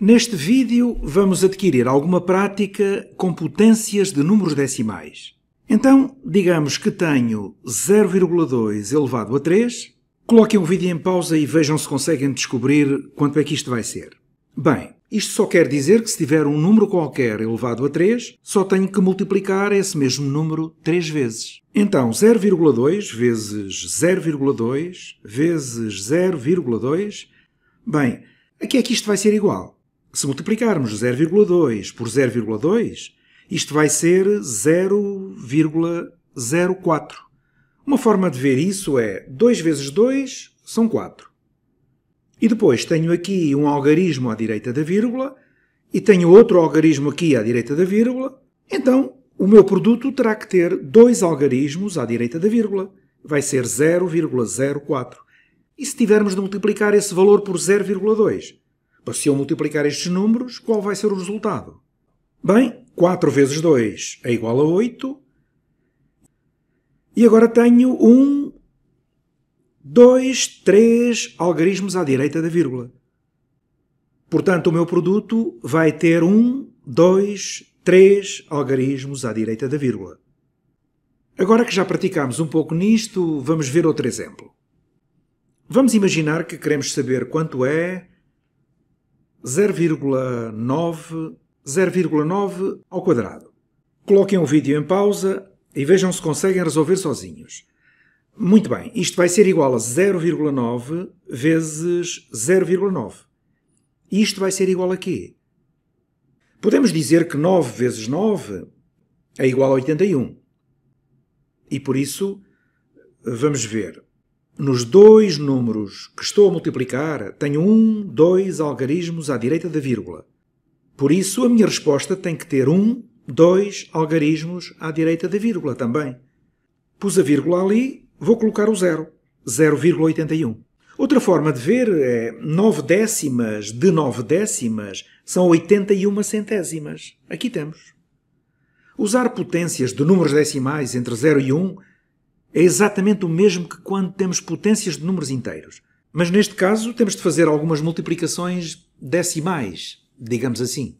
Neste vídeo vamos adquirir alguma prática com potências de números decimais. Então, digamos que tenho 0,2 elevado a 3. Coloquem o vídeo em pausa e vejam se conseguem descobrir quanto é que isto vai ser. Bem, isto só quer dizer que se tiver um número qualquer elevado a 3, só tenho que multiplicar esse mesmo número 3 vezes. Então, 0,2 vezes 0,2 vezes 0,2... Bem, a que é que isto vai ser igual? Se multiplicarmos 0,2 por 0,2, isto vai ser 0,04. Uma forma de ver isso é 2 vezes 2 são 4. E depois tenho aqui um algarismo à direita da vírgula e tenho outro algarismo aqui à direita da vírgula. Então, o meu produto terá que ter dois algarismos à direita da vírgula. Vai ser 0,04. E se tivermos de multiplicar esse valor por 0,2, se eu multiplicar estes números, qual vai ser o resultado? Bem, 4 vezes 2 é igual a 8. E agora tenho 1, 2, 3 algarismos à direita da vírgula. Portanto, o meu produto vai ter 1, 2, 3 algarismos à direita da vírgula. Agora que já praticámos um pouco nisto, vamos ver outro exemplo. Vamos imaginar que queremos saber quanto é 0,9, 0,9 ao quadrado. Coloquem o vídeo em pausa e vejam se conseguem resolver sozinhos. Muito bem, isto vai ser igual a 0,9 vezes 0,9. Isto vai ser igual a quê? Podemos dizer que 9 vezes 9 é igual a 81. E por isso, vamos ver, nos dois números que estou a multiplicar, tenho um, dois algarismos à direita da vírgula. Por isso, a minha resposta tem que ter um, dois algarismos à direita da vírgula também. Pus a vírgula ali, vou colocar o zero, 0,81. Outra forma de ver é 9 décimas de 9 décimas são 81 centésimas. Aqui temos. Usar potências de números decimais entre 0 e 1 é exatamente o mesmo que quando temos potências de números inteiros. Mas neste caso temos de fazer algumas multiplicações decimais, digamos assim.